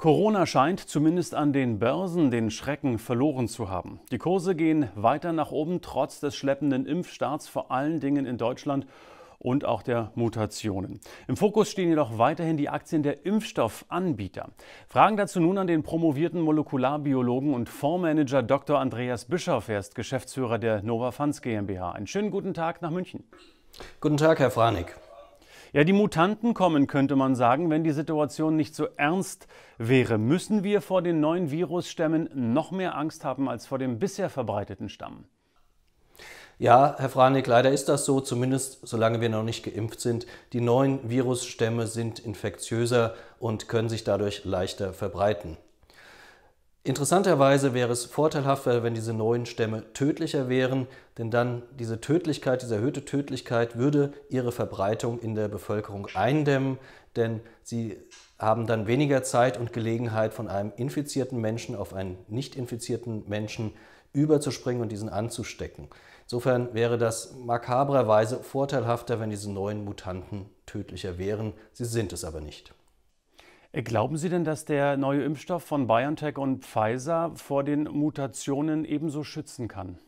Corona scheint zumindest an den Börsen den Schrecken verloren zu haben. Die Kurse gehen weiter nach oben, trotz des schleppenden Impfstarts, vor allen Dingen in Deutschland und auch der Mutationen. Im Fokus stehen jedoch weiterhin die Aktien der Impfstoffanbieter. Fragen dazu nun an den promovierten Molekularbiologen und Fondsmanager Dr. Andreas Bischoff. Er ist Geschäftsführer der Nova Funds GmbH. Einen schönen guten Tag nach München. Guten Tag, Herr Franik. Ja, die Mutanten kommen, könnte man sagen, wenn die Situation nicht so ernst wäre. Müssen wir vor den neuen Virusstämmen noch mehr Angst haben als vor dem bisher verbreiteten Stamm? Ja, Herr Franek, leider ist das so, zumindest solange wir noch nicht geimpft sind. Die neuen Virusstämme sind infektiöser und können sich dadurch leichter verbreiten. Interessanterweise wäre es vorteilhafter, wenn diese neuen Stämme tödlicher wären, denn dann diese Tödlichkeit, diese erhöhte Tödlichkeit würde ihre Verbreitung in der Bevölkerung eindämmen, denn sie haben dann weniger Zeit und Gelegenheit, von einem infizierten Menschen auf einen nicht infizierten Menschen überzuspringen und diesen anzustecken. Insofern wäre das makabrerweise vorteilhafter, wenn diese neuen Mutanten tödlicher wären. Sie sind es aber nicht. Äh, glauben Sie denn, dass der neue Impfstoff von BioNTech und Pfizer vor den Mutationen ebenso schützen kann?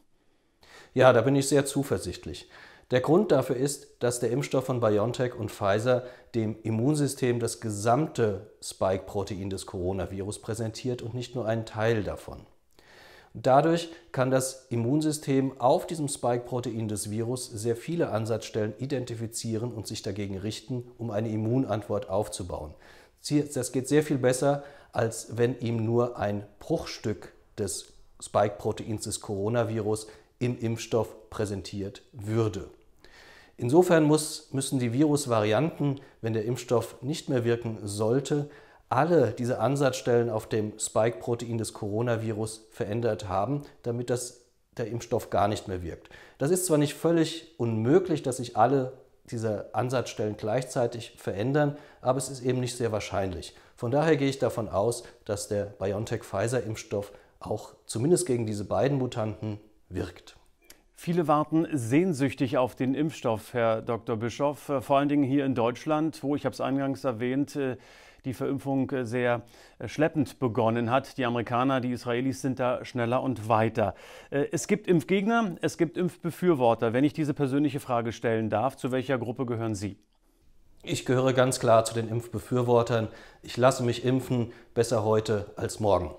Ja, da bin ich sehr zuversichtlich. Der Grund dafür ist, dass der Impfstoff von BioNTech und Pfizer dem Immunsystem das gesamte Spike-Protein des Coronavirus präsentiert und nicht nur einen Teil davon. Dadurch kann das Immunsystem auf diesem Spike-Protein des Virus sehr viele Ansatzstellen identifizieren und sich dagegen richten, um eine Immunantwort aufzubauen. Das geht sehr viel besser, als wenn ihm nur ein Bruchstück des Spike-Proteins des Coronavirus im Impfstoff präsentiert würde. Insofern muss, müssen die Virusvarianten, wenn der Impfstoff nicht mehr wirken sollte, alle diese Ansatzstellen auf dem Spike-Protein des Coronavirus verändert haben, damit das, der Impfstoff gar nicht mehr wirkt. Das ist zwar nicht völlig unmöglich, dass sich alle diese Ansatzstellen gleichzeitig verändern, aber es ist eben nicht sehr wahrscheinlich. Von daher gehe ich davon aus, dass der BioNTech-Pfizer-Impfstoff auch zumindest gegen diese beiden Mutanten wirkt. Viele warten sehnsüchtig auf den Impfstoff, Herr Dr. Bischoff, äh, vor allen Dingen hier in Deutschland, wo, ich habe es eingangs erwähnt, äh, die Verimpfung äh, sehr äh, schleppend begonnen hat. Die Amerikaner, die Israelis sind da schneller und weiter. Äh, es gibt Impfgegner, es gibt Impfbefürworter. Wenn ich diese persönliche Frage stellen darf, zu welcher Gruppe gehören Sie? Ich gehöre ganz klar zu den Impfbefürwortern. Ich lasse mich impfen, besser heute als morgen.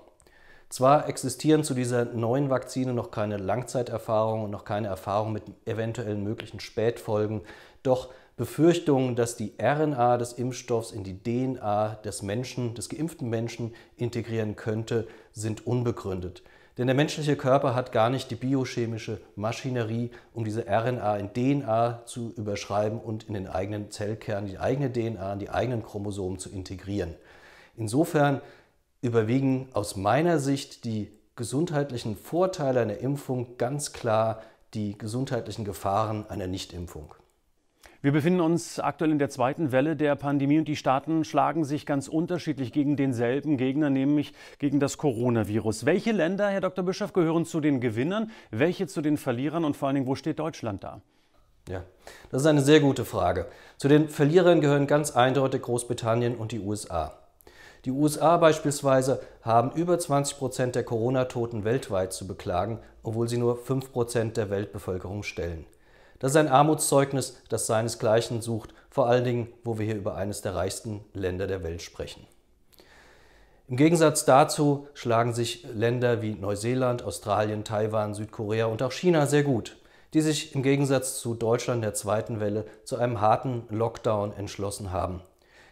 Zwar existieren zu dieser neuen Vakzine noch keine Langzeiterfahrung und noch keine Erfahrung mit eventuellen möglichen Spätfolgen, doch Befürchtungen, dass die RNA des Impfstoffs in die DNA des Menschen, des geimpften Menschen integrieren könnte, sind unbegründet. Denn der menschliche Körper hat gar nicht die biochemische Maschinerie, um diese RNA in DNA zu überschreiben und in den eigenen Zellkern, die eigene DNA, in die eigenen Chromosomen zu integrieren. Insofern überwiegen aus meiner Sicht die gesundheitlichen Vorteile einer Impfung ganz klar die gesundheitlichen Gefahren einer Nichtimpfung. Wir befinden uns aktuell in der zweiten Welle der Pandemie und die Staaten schlagen sich ganz unterschiedlich gegen denselben Gegner, nämlich gegen das Coronavirus. Welche Länder, Herr Dr. Bischof, gehören zu den Gewinnern, welche zu den Verlierern und vor allen Dingen, wo steht Deutschland da? Ja, das ist eine sehr gute Frage. Zu den Verlierern gehören ganz eindeutig Großbritannien und die USA. Die USA beispielsweise haben über 20 Prozent der Corona-Toten weltweit zu beklagen, obwohl sie nur 5 Prozent der Weltbevölkerung stellen. Das ist ein Armutszeugnis, das seinesgleichen sucht, vor allen Dingen, wo wir hier über eines der reichsten Länder der Welt sprechen. Im Gegensatz dazu schlagen sich Länder wie Neuseeland, Australien, Taiwan, Südkorea und auch China sehr gut, die sich im Gegensatz zu Deutschland der zweiten Welle zu einem harten Lockdown entschlossen haben.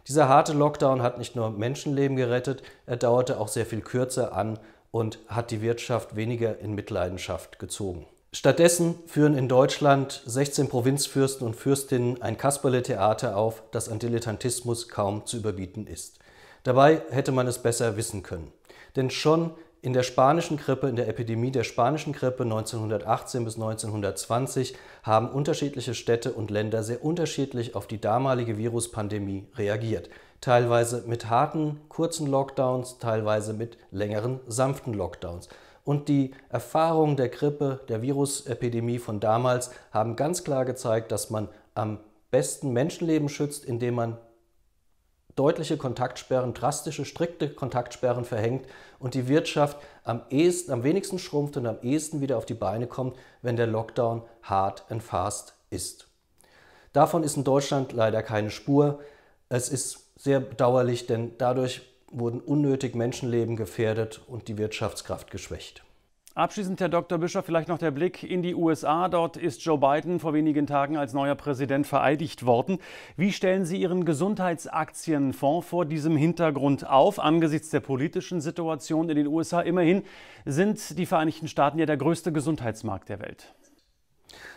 Dieser harte Lockdown hat nicht nur Menschenleben gerettet, er dauerte auch sehr viel kürzer an und hat die Wirtschaft weniger in Mitleidenschaft gezogen. Stattdessen führen in Deutschland 16 Provinzfürsten und Fürstinnen ein Kasperle-Theater auf, das an Dilettantismus kaum zu überbieten ist. Dabei hätte man es besser wissen können. Denn schon in der spanischen Grippe, in der Epidemie der spanischen Grippe 1918 bis 1920 haben unterschiedliche Städte und Länder sehr unterschiedlich auf die damalige Viruspandemie reagiert. Teilweise mit harten, kurzen Lockdowns, teilweise mit längeren, sanften Lockdowns. Und die Erfahrungen der Grippe, der Virusepidemie von damals haben ganz klar gezeigt, dass man am besten Menschenleben schützt, indem man deutliche Kontaktsperren, drastische, strikte Kontaktsperren verhängt und die Wirtschaft am, ehesten, am wenigsten schrumpft und am ehesten wieder auf die Beine kommt, wenn der Lockdown hard and fast ist. Davon ist in Deutschland leider keine Spur. Es ist sehr bedauerlich, denn dadurch wurden unnötig Menschenleben gefährdet und die Wirtschaftskraft geschwächt. Abschließend, Herr Dr. Bischof, vielleicht noch der Blick in die USA. Dort ist Joe Biden vor wenigen Tagen als neuer Präsident vereidigt worden. Wie stellen Sie Ihren Gesundheitsaktienfonds vor diesem Hintergrund auf, angesichts der politischen Situation in den USA? Immerhin sind die Vereinigten Staaten ja der größte Gesundheitsmarkt der Welt.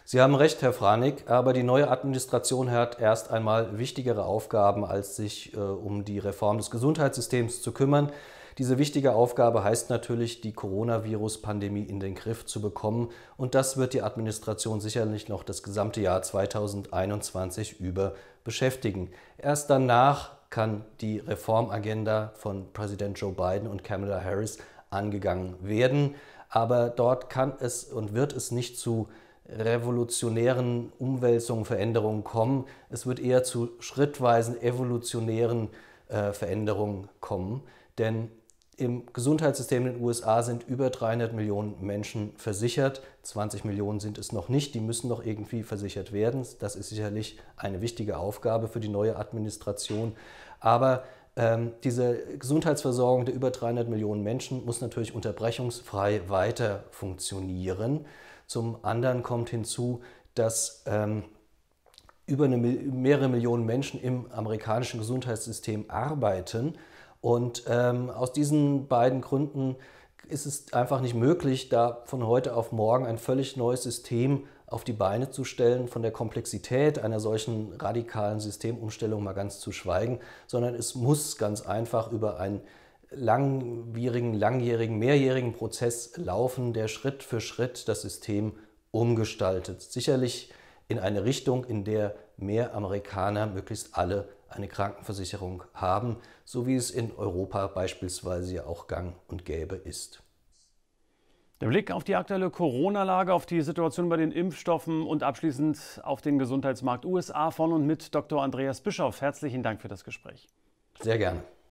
Sie haben recht, Herr Franik, aber die neue Administration hat erst einmal wichtigere Aufgaben, als sich äh, um die Reform des Gesundheitssystems zu kümmern. Diese wichtige Aufgabe heißt natürlich, die Coronavirus-Pandemie in den Griff zu bekommen. Und das wird die Administration sicherlich noch das gesamte Jahr 2021 über beschäftigen. Erst danach kann die Reformagenda von Präsident Joe Biden und Kamala Harris angegangen werden. Aber dort kann es und wird es nicht zu revolutionären Umwälzungen, Veränderungen kommen. Es wird eher zu schrittweisen evolutionären äh, Veränderungen kommen. Denn im Gesundheitssystem in den USA sind über 300 Millionen Menschen versichert. 20 Millionen sind es noch nicht. Die müssen noch irgendwie versichert werden. Das ist sicherlich eine wichtige Aufgabe für die neue Administration. Aber ähm, diese Gesundheitsversorgung der über 300 Millionen Menschen muss natürlich unterbrechungsfrei weiter funktionieren. Zum anderen kommt hinzu, dass ähm, über eine, mehrere Millionen Menschen im amerikanischen Gesundheitssystem arbeiten. Und ähm, aus diesen beiden Gründen ist es einfach nicht möglich, da von heute auf morgen ein völlig neues System auf die Beine zu stellen, von der Komplexität einer solchen radikalen Systemumstellung mal ganz zu schweigen, sondern es muss ganz einfach über einen langwierigen, langjährigen, mehrjährigen Prozess laufen, der Schritt für Schritt das System umgestaltet. Sicherlich in eine Richtung, in der mehr Amerikaner, möglichst alle, eine Krankenversicherung haben, so wie es in Europa beispielsweise ja auch gang und gäbe ist. Der Blick auf die aktuelle Corona-Lage, auf die Situation bei den Impfstoffen und abschließend auf den Gesundheitsmarkt USA von und mit Dr. Andreas Bischoff. Herzlichen Dank für das Gespräch. Sehr gerne.